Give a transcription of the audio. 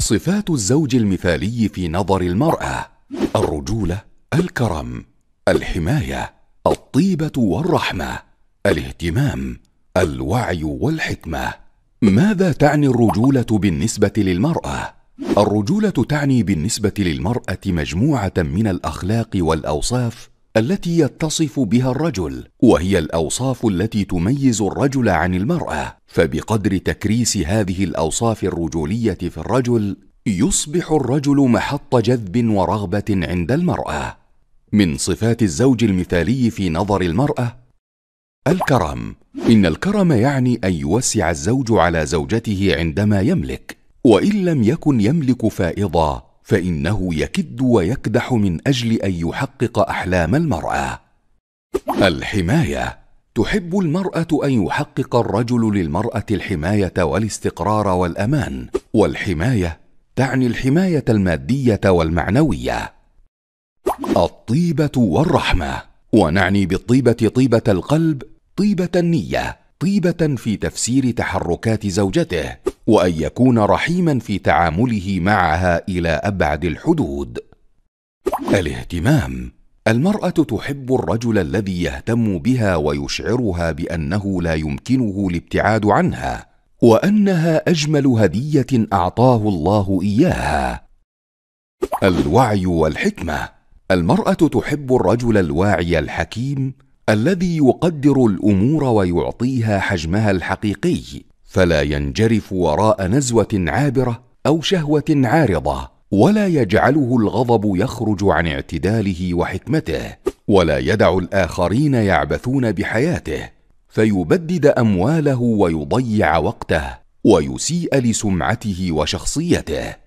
صفات الزوج المثالي في نظر المرأة الرجولة، الكرم، الحماية، الطيبة والرحمة، الاهتمام، الوعي والحكمة. ماذا تعني الرجولة بالنسبة للمرأة؟ الرجولة تعني بالنسبة للمرأة مجموعة من الأخلاق والأوصاف التي يتصف بها الرجل وهي الاوصاف التي تميز الرجل عن المراه فبقدر تكريس هذه الاوصاف الرجوليه في الرجل يصبح الرجل محط جذب ورغبه عند المراه من صفات الزوج المثالي في نظر المراه الكرم ان الكرم يعني ان يوسع الزوج على زوجته عندما يملك وان لم يكن يملك فائضه فانه يكد ويكدح من اجل ان يحقق احلام المراه الحمايه تحب المراه ان يحقق الرجل للمراه الحمايه والاستقرار والامان والحمايه تعني الحمايه الماديه والمعنويه الطيبه والرحمه ونعني بالطيبه طيبه القلب طيبه النيه طيبه في تفسير تحركات زوجته وان يكون رحيما في تعامله معها الى ابعد الحدود الاهتمام المراه تحب الرجل الذي يهتم بها ويشعرها بانه لا يمكنه الابتعاد عنها وانها اجمل هديه اعطاه الله اياها الوعي والحكمه المراه تحب الرجل الواعي الحكيم الذي يقدر الامور ويعطيها حجمها الحقيقي فلا ينجرف وراء نزوه عابره او شهوه عارضه ولا يجعله الغضب يخرج عن اعتداله وحكمته ولا يدع الاخرين يعبثون بحياته فيبدد امواله ويضيع وقته ويسيء لسمعته وشخصيته